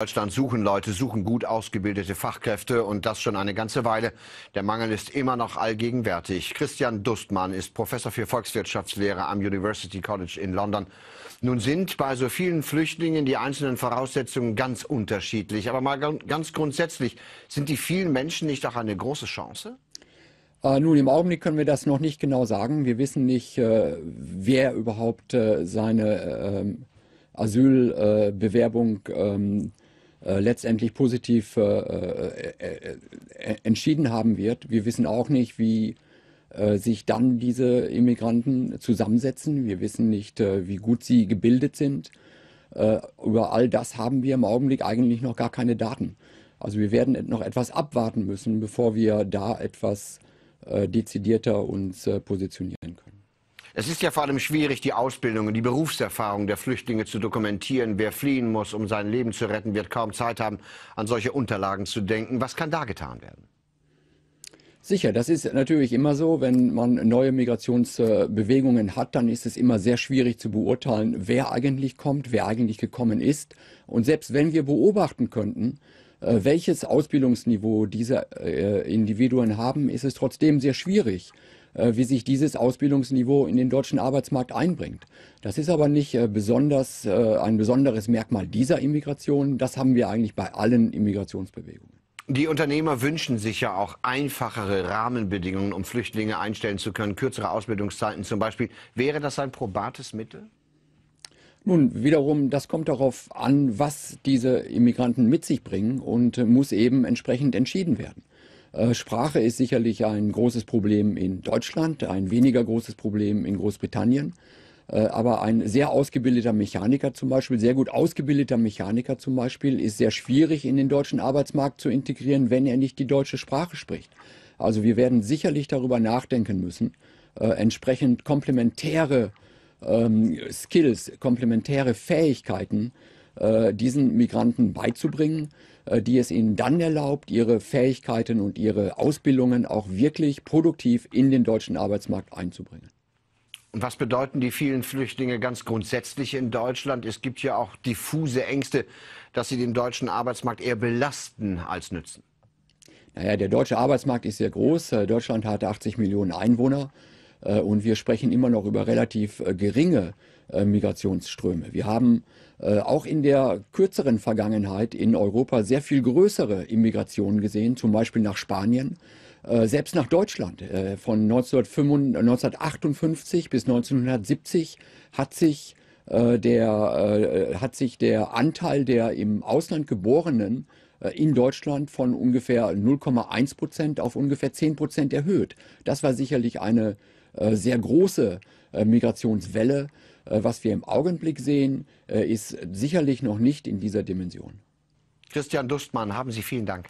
Deutschland suchen Leute, suchen gut ausgebildete Fachkräfte und das schon eine ganze Weile. Der Mangel ist immer noch allgegenwärtig. Christian Dustmann ist Professor für Volkswirtschaftslehre am University College in London. Nun sind bei so vielen Flüchtlingen die einzelnen Voraussetzungen ganz unterschiedlich. Aber mal ganz grundsätzlich, sind die vielen Menschen nicht auch eine große Chance? Äh, nun, im Augenblick können wir das noch nicht genau sagen. Wir wissen nicht, äh, wer überhaupt äh, seine ähm, Asylbewerbung ähm, äh, letztendlich positiv äh, äh, äh, entschieden haben wird. Wir wissen auch nicht, wie sich dann diese Immigranten zusammensetzen. Wir wissen nicht, wie gut sie gebildet sind. über all das haben wir im Augenblick eigentlich noch gar keine Daten. Also wir werden noch etwas abwarten müssen, bevor wir da etwas dezidierter uns positionieren können. Es ist ja vor allem schwierig, die Ausbildung und die Berufserfahrung der Flüchtlinge zu dokumentieren. Wer fliehen muss, um sein Leben zu retten, wird kaum Zeit haben, an solche Unterlagen zu denken. Was kann da getan werden? Sicher, das ist natürlich immer so, wenn man neue Migrationsbewegungen hat, dann ist es immer sehr schwierig zu beurteilen, wer eigentlich kommt, wer eigentlich gekommen ist. Und selbst wenn wir beobachten könnten, äh, welches Ausbildungsniveau diese äh, Individuen haben, ist es trotzdem sehr schwierig, äh, wie sich dieses Ausbildungsniveau in den deutschen Arbeitsmarkt einbringt. Das ist aber nicht besonders ein besonderes Merkmal dieser Immigration. Das haben wir eigentlich bei allen Immigrationsbewegungen. Die Unternehmer wünschen sich ja auch einfachere Rahmenbedingungen, um Flüchtlinge einstellen zu können, kürzere Ausbildungszeiten zum Beispiel. Wäre das ein probates Mittel? Nun, wiederum, das kommt darauf an, was diese Immigranten mit sich bringen und äh, muss eben entsprechend entschieden werden. Äh, Sprache ist sicherlich ein großes Problem in Deutschland, ein weniger großes Problem in Großbritannien. Äh, aber ein sehr ausgebildeter Mechaniker zum Beispiel, sehr gut ausgebildeter Mechaniker zum Beispiel, ist sehr schwierig in den deutschen Arbeitsmarkt zu integrieren, wenn er nicht die deutsche Sprache spricht. Also wir werden sicherlich darüber nachdenken müssen, entsprechend komplementäre ähm, Skills, komplementäre Fähigkeiten äh, diesen Migranten beizubringen, äh, die es ihnen dann erlaubt, ihre Fähigkeiten und ihre Ausbildungen auch wirklich produktiv in den deutschen Arbeitsmarkt einzubringen. Und was bedeuten die vielen Flüchtlinge ganz grundsätzlich in Deutschland? Es gibt ja auch diffuse Ängste, dass sie den deutschen Arbeitsmarkt eher belasten als nützen. Naja, der deutsche Arbeitsmarkt ist sehr groß. Äh, Deutschland hat 80 Millionen Einwohner. Äh, und wir sprechen immer noch über relativ äh, geringe äh, Migrationsströme. Wir haben äh, auch in der kürzeren Vergangenheit in Europa sehr viel größere Immigrationen gesehen, zum Beispiel nach Spanien, äh, selbst nach Deutschland. Äh, von 1958 bis 1970 hat sich der, hat sich der Anteil der im Ausland geborenen in Deutschland von ungefähr 0,1 Prozent auf ungefähr 10 Prozent erhöht. Das war sicherlich eine äh, sehr große äh, Migrationswelle. Äh, was wir im Augenblick sehen, ist sicherlich noch nicht in dieser Dimension. Christian Dustmann, haben Sie vielen Dank.